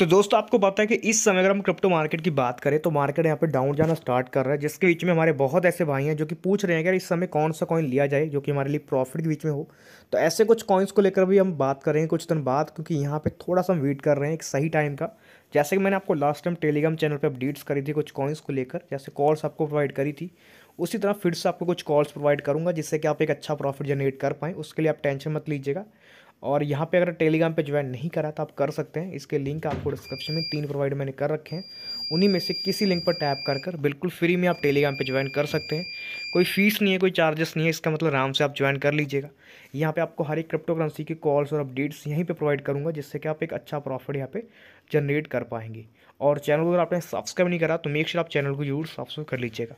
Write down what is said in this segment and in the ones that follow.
तो दोस्तों आपको पता है कि इस समय अगर हम क्रिप्टो मार्केट की बात करें तो मार्केट यहाँ पे डाउन जाना स्टार्ट कर रहा है जिसके बीच में हमारे बहुत ऐसे भाई हैं जो कि पूछ रहे हैं कि इस समय कौन सा कॉइन लिया जाए जो कि हमारे लिए प्रॉफिट के बीच में हो तो ऐसे कुछ कॉइन्स को लेकर भी हम बात करेंगे कुछ दिन बाद क्योंकि यहाँ पर थोड़ा सा हम वेट कर रहे हैं एक सही टाइम का जैसे कि मैंने आपको लास्ट टाइम टेलीग्राम चैनल पर अपडेट्स करी थी कुछ कॉइन्स को लेकर जैसे कॉल्स आपको प्रोवाइड करी थी उसी तरह फिर से आपको कुछ कॉल्स प्रोवाइड करूँगा जिससे कि आप एक अच्छा प्रॉफिट जनरेट कर पाएँ उसके लिए आप टेंशन मत लीजिएगा और यहाँ पे अगर टेलीग्राम पे ज्वाइन नहीं करा तो आप कर सकते हैं इसके लिंक आपको डिस्क्रिप्शन में तीन प्रोवाइड मैंने कर रखे हैं उन्हीं में से किसी लिंक पर टैप कर कर बिल्कुल फ्री में आप टेलीग्राम पे ज्वाइन कर सकते हैं कोई फीस नहीं है कोई चार्जेस नहीं है इसका मतलब आराम से आप ज्वाइन कर लीजिएगा यहाँ पर आपको हर एक क्रिप्टो करेंसी की कॉल्स और अपडेट्स यहीं पर प्रोवाइड करूँगा जिससे कि आप एक अच्छा प्रॉफिट यहाँ पर जनरेट कर पाएंगे और चैनल को अगर आपने सब्सक्राइब नहीं करा तो मेक श्योर आप चैनल को जरूर सब्सक्राइब कर लीजिएगा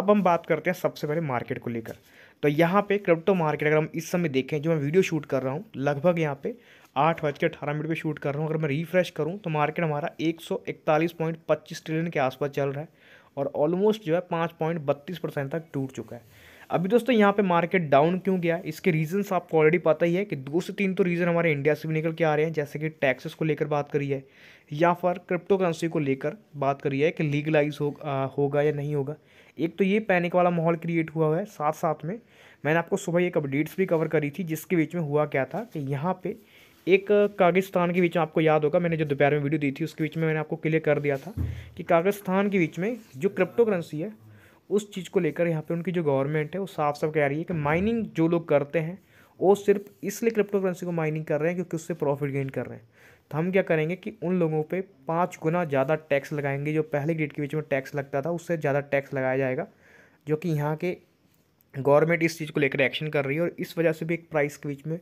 अब हम बात करते हैं सबसे पहले मार्केट को लेकर तो यहाँ पे क्रिप्टो मार्केट अगर हम इस समय देखें जो मैं वीडियो शूट कर रहा हूँ लगभग यहाँ पे आठ बज के अठारह मिनट पर शूट कर रहा हूँ अगर मैं रिफ्रेश करूँ तो मार्केट हमारा एक सौ इकतालीस पॉइंट पच्चीस ट्रिलियन के आसपास चल रहा है और ऑलमोस्ट जो है पाँच पॉइंट बत्तीस परसेंट तक टूट चुका है अभी दोस्तों यहाँ पे मार्केट डाउन क्यों गया इसके रीजंस आपको ऑलरेडी पता ही है कि दो से तीन तो रीज़न हमारे इंडिया से भी निकल के आ रहे हैं जैसे कि टैक्सेस को लेकर बात करी है या फिर क्रिप्टो करेंसी को लेकर बात करी है कि लीगलाइज हो, होगा या नहीं होगा एक तो ये पैनिक वाला माहौल क्रिएट हुआ है साथ साथ में मैंने आपको सुबह एक अपडेट्स भी कवर करी थी जिसके बीच में हुआ क्या था कि यहाँ पे एक कागिस्तान के बीच में आपको याद होगा मैंने जो दोपहर में वीडियो दी थी उसके बीच में मैंने आपको क्लियर कर दिया था कि कागिस्तान के बीच में जो क्रिप्टो करेंसी है उस चीज़ को लेकर यहाँ पर उनकी जो गवर्नमेंट है वो साफ साफ कह रही है कि माइनिंग जो लोग करते हैं वो सिर्फ इसलिए क्रिप्टो करेंसी को माइनिंग कर रहे हैं क्योंकि उससे प्रॉफिट गेन कर रहे हैं तो हम क्या करेंगे कि उन लोगों पे पाँच गुना ज़्यादा टैक्स लगाएंगे जो पहले डेट के बीच में टैक्स लगता था उससे ज़्यादा टैक्स लगाया जाएगा जो कि यहाँ के गवर्नमेंट इस चीज़ को लेकर एक्शन कर रही है और इस वजह से भी एक प्राइस के बीच में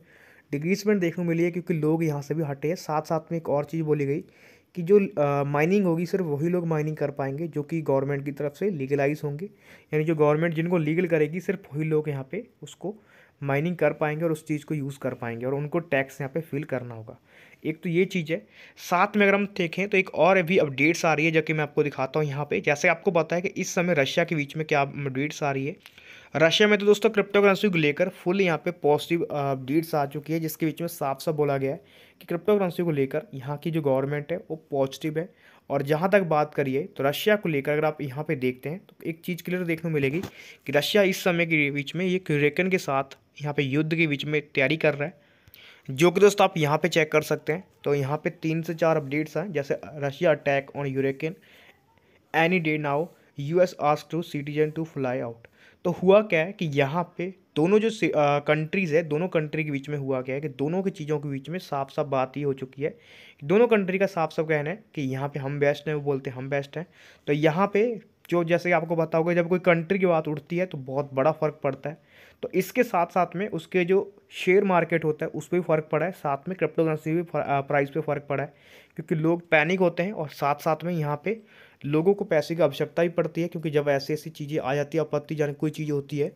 डिक्रीजमेंट देखने को मिली है क्योंकि लोग यहाँ से भी हटे हैं साथ साथ में एक और चीज़ बोली गई कि जो माइनिंग होगी सिर्फ वही लोग माइनिंग कर पाएंगे जो कि गवर्नमेंट की तरफ से लीगलाइज होंगे यानी जो गवर्नमेंट जिनको लीगल करेगी सिर्फ वही लोग यहाँ पे उसको माइनिंग कर पाएंगे और उस चीज़ को यूज़ कर पाएंगे और उनको टैक्स यहाँ पे फिल करना होगा एक तो ये चीज़ है साथ में अगर हम देखें तो एक और अभी अपडेट्स आ रही है जो कि मैं आपको दिखाता हूँ यहाँ पे जैसे आपको पता है कि इस समय रशिया के बीच में क्या अपडेट्स आ रही है रशिया में तो दोस्तों क्रिप्टो करेंसी को लेकर फुल यहाँ पे पॉजिटिव अपडेट्स uh, आ चुकी है जिसके बीच में साफ साफ बोला गया है कि क्रिप्टो करेंसी को लेकर यहाँ की जो गवर्नमेंट है वो पॉजिटिव है और जहाँ तक बात करिए तो रशिया को लेकर अगर आप यहाँ पे देखते हैं तो एक चीज़ क्लियर देखने को मिलेगी कि रशिया इस समय के बीच में ये क्यूरेकन के साथ यहाँ पे युद्ध के बीच में तैयारी कर रहा है जो कि दोस्तों आप यहाँ पे चेक कर सकते हैं तो यहाँ पे तीन से चार अपडेट्स हैं जैसे रशिया अटैक ऑन यूरेकन any day now as ask to citizen to fly out तो हुआ क्या है कि यहाँ पे दोनों जो कंट्रीज़ है दोनों कंट्री के बीच में हुआ क्या है कि दोनों की चीज़ों के बीच में साफ साफ बात ही हो चुकी है दोनों कंट्री का साफ साफ कहना है कि यहाँ पे हम बेस्ट हैं वो बोलते हैं हम बेस्ट हैं तो यहाँ पे जो जैसे आपको पता होगा जब कोई कंट्री की बात उठती है तो बहुत बड़ा फ़र्क पड़ता है तो इसके साथ साथ में उसके जो शेयर मार्केट होता है उस पर भी फ़र्क पड़ा है साथ में क्रिप्टो करेंसी भी प्राइस पर फ़र्क पड़ा है क्योंकि लोग पैनिक होते हैं और साथ साथ में यहाँ पर लोगों को पैसे की आवश्यकता ही पड़ती है क्योंकि जब ऐसी ऐसी चीज़ें आ जाती है आपत्ति जाने कोई चीज़ होती है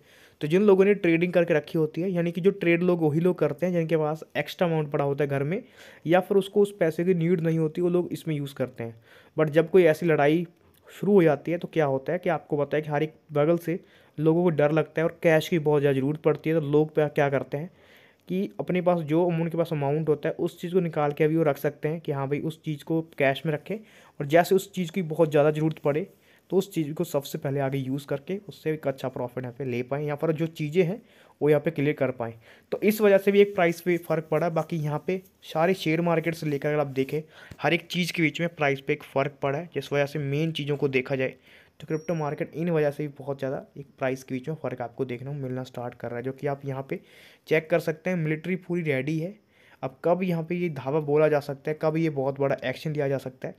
तो जिन लोगों ने ट्रेडिंग करके रखी होती है यानी कि जो ट्रेड लोग वही लोग करते हैं जिनके पास एक्स्ट्रा अमाउंट पड़ा होता है घर में या फिर उसको उस पैसे की नीड नहीं होती वो लोग इसमें यूज़ करते हैं बट जब कोई ऐसी लड़ाई शुरू हो जाती है तो क्या होता है कि आपको बताया कि हर एक बगल से लोगों को डर लगता है और कैश की बहुत ज़्यादा ज़रूरत पड़ती है तो लोग क्या करते हैं कि अपने पास जो के पास अमाउंट होता है उस चीज़ को निकाल के अभी वो रख सकते हैं कि हाँ भाई उस चीज़ को कैश में रखें और जैसे उस चीज़ की बहुत ज़्यादा ज़रूरत पड़े तो उस चीज़ को सबसे पहले आगे यूज़ करके उससे एक अच्छा प्रॉफिट यहाँ पे ले पाएँ यहाँ पर जो चीज़ें हैं वो यहाँ पे क्लियर कर पाएँ तो इस वजह से भी एक प्राइस पे फ़र्क पड़ा बाकी यहाँ पे सारे शेयर मार्केट से लेकर अगर आप देखें हर एक चीज़ के बीच में प्राइस पे एक फ़र्क पड़ा है जिस वजह से मेन चीज़ों को देखा जाए तो क्रिप्टो मार्केट इन वजह से भी बहुत ज़्यादा एक प्राइस के बीच में फ़र्क आपको देखने को मिलना स्टार्ट कर रहा है जो कि आप यहाँ पे चेक कर सकते हैं मिलिट्री पूरी रेडी है अब कब यहाँ पे ये धावा बोला जा सकता है कब ये बहुत बड़ा एक्शन लिया जा सकता है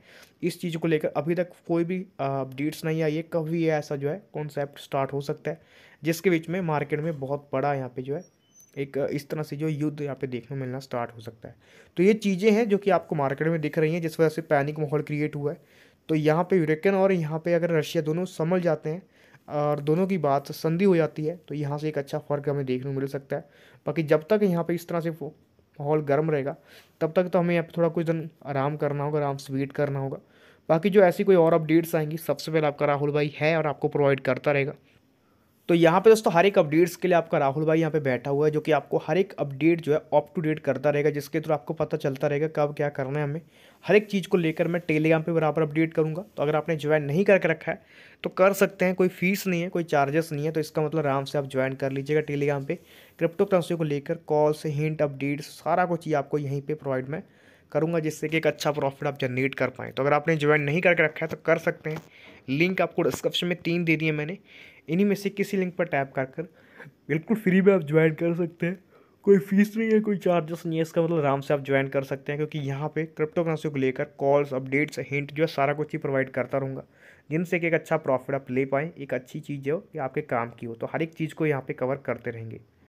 इस चीज़ को लेकर अभी तक कोई भी अपडेट्स नहीं आई है कब भी ये ऐसा जो है कॉन्सेप्ट स्टार्ट हो सकता है जिसके बीच में मार्केट में बहुत बड़ा यहाँ पे जो है एक इस तरह से जो युद्ध यहाँ पे देखने मिलना स्टार्ट हो सकता है तो ये चीज़ें हैं जो कि आपको मार्केट में दिख रही हैं जिस वजह से पैनिक माहौल क्रिएट हुआ है तो यहाँ पे यूरेकन और यहाँ पे अगर रशिया दोनों समझ जाते हैं और दोनों की बात संधि हो जाती है तो यहाँ से एक अच्छा फ़र्क हमें देखने को मिल सकता है बाकी जब तक यहाँ पे इस तरह से माहौल गर्म रहेगा तब तक तो हमें थोड़ा कुछ दिन आराम करना होगा आराम से वेट करना होगा बाकी जो ऐसी कोई और अपडेट्स आएंगी सबसे पहले आपका राहुल भाई है और आपको प्रोवाइड करता रहेगा तो यहाँ पे दोस्तों हर एक अपडेट्स के लिए आपका राहुल भाई यहाँ पे बैठा हुआ है जो कि आपको हर एक अपडेट जो है अप टू डेट करता रहेगा जिसके थ्रू आपको पता चलता रहेगा कब क्या करना है हमें हर एक चीज़ को लेकर मैं टेलीग्राम पे बराबर अपडेट करूँगा तो अगर आपने ज्वाइन नहीं करके रखा है तो कर सकते हैं कोई फीस नहीं है कोई चार्जेस नहीं है तो इसका मतलब आराम से आप ज्वाइन कर लीजिएगा टेलीग्राम पर क्रिप्टो करेंसी को लेकर कॉल्स हिंट अपडेट्स सारा कुछ ही आपको यहीं पर प्रोवाइड में करूँगा जिससे कि एक अच्छा प्रॉफिट आप जनरेट कर पाएँ तो अगर आपने ज्वाइन नहीं करके रखा है तो कर सकते हैं लिंक आपको डिस्क्रिप्शन में तीन दे दिए मैंने इन्हीं में से किसी लिंक पर टैप कर कर बिल्कुल फ्री में आप ज्वाइन कर सकते हैं कोई फीस नहीं है कोई चार्जेस नहीं है इसका मतलब आराम से आप ज्वाइन कर सकते हैं क्योंकि यहाँ पे क्रिप्टो करेंसी को लेकर कॉल्स अपडेट्स हिंट जो है सारा कुछ ही प्रोवाइड करता रहूँगा जिनसे कि एक अच्छा प्रॉफिट आप ले पाएँ एक अच्छी चीज़ हो कि आपके काम की हो तो हर एक चीज़ को यहाँ पर कवर करते रहेंगे